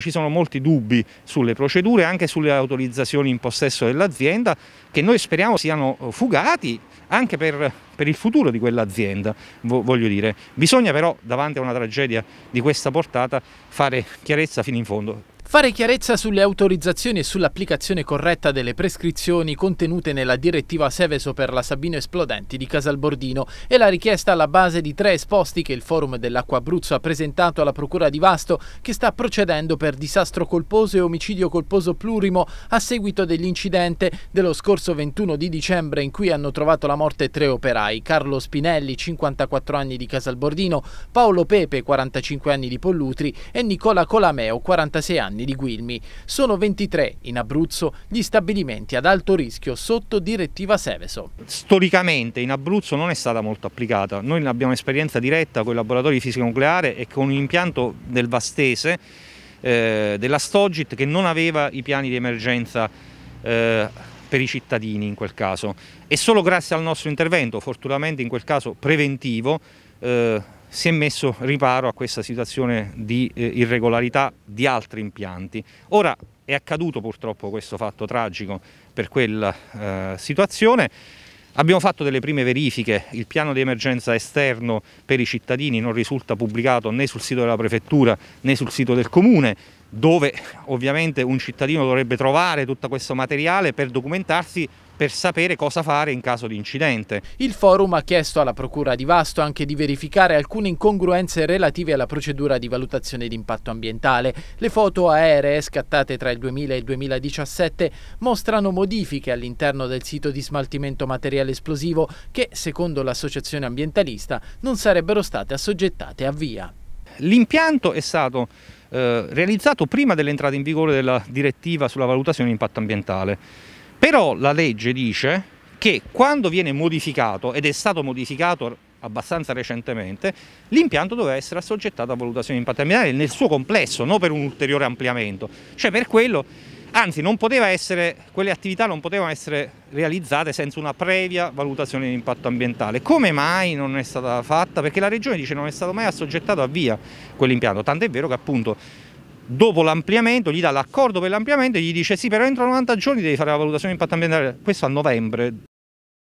Ci sono molti dubbi sulle procedure, anche sulle autorizzazioni in possesso dell'azienda, che noi speriamo siano eh, fugati anche per, per il futuro di quell'azienda, voglio dire. Bisogna però, davanti a una tragedia di questa portata, fare chiarezza fino in fondo. Fare chiarezza sulle autorizzazioni e sull'applicazione corretta delle prescrizioni contenute nella direttiva Seveso per la Sabino Esplodenti di Casalbordino è la richiesta alla base di tre esposti che il Forum dell'Acqua Abruzzo ha presentato alla Procura di Vasto che sta procedendo per disastro colposo e omicidio colposo plurimo a seguito dell'incidente dello scorso 21 di dicembre in cui hanno trovato la morte tre operai, Carlo Spinelli, 54 anni di Casalbordino, Paolo Pepe, 45 anni di Pollutri e Nicola Colameo, 46 anni anni di Guilmi. Sono 23 in Abruzzo gli stabilimenti ad alto rischio sotto direttiva Seveso. Storicamente in Abruzzo non è stata molto applicata. Noi abbiamo esperienza diretta con i laboratori di fisica nucleare e con l'impianto del Vastese, eh, della Stogit, che non aveva i piani di emergenza eh, per i cittadini in quel caso. E solo grazie al nostro intervento, fortunatamente in quel caso preventivo, eh, si è messo riparo a questa situazione di eh, irregolarità di altri impianti. Ora è accaduto purtroppo questo fatto tragico per quella eh, situazione, abbiamo fatto delle prime verifiche, il piano di emergenza esterno per i cittadini non risulta pubblicato né sul sito della prefettura né sul sito del comune, dove ovviamente un cittadino dovrebbe trovare tutto questo materiale per documentarsi per sapere cosa fare in caso di incidente. Il forum ha chiesto alla Procura di Vasto anche di verificare alcune incongruenze relative alla procedura di valutazione di impatto ambientale. Le foto aeree scattate tra il 2000 e il 2017 mostrano modifiche all'interno del sito di smaltimento materiale esplosivo che, secondo l'associazione ambientalista, non sarebbero state assoggettate a via. L'impianto è stato eh, realizzato prima dell'entrata in vigore della direttiva sulla valutazione di impatto ambientale. Però la legge dice che quando viene modificato, ed è stato modificato abbastanza recentemente, l'impianto doveva essere assoggettato a valutazione di impatto ambientale nel suo complesso, non per un ulteriore ampliamento. Cioè per quello, anzi essere, quelle attività non potevano essere realizzate senza una previa valutazione di impatto ambientale. Come mai non è stata fatta? Perché la Regione dice che non è stato mai assoggettato a via quell'impianto, tant'è vero che appunto dopo l'ampliamento, gli dà l'accordo per l'ampliamento e gli dice sì, però entro 90 giorni devi fare la valutazione di impatto ambientale, questo a novembre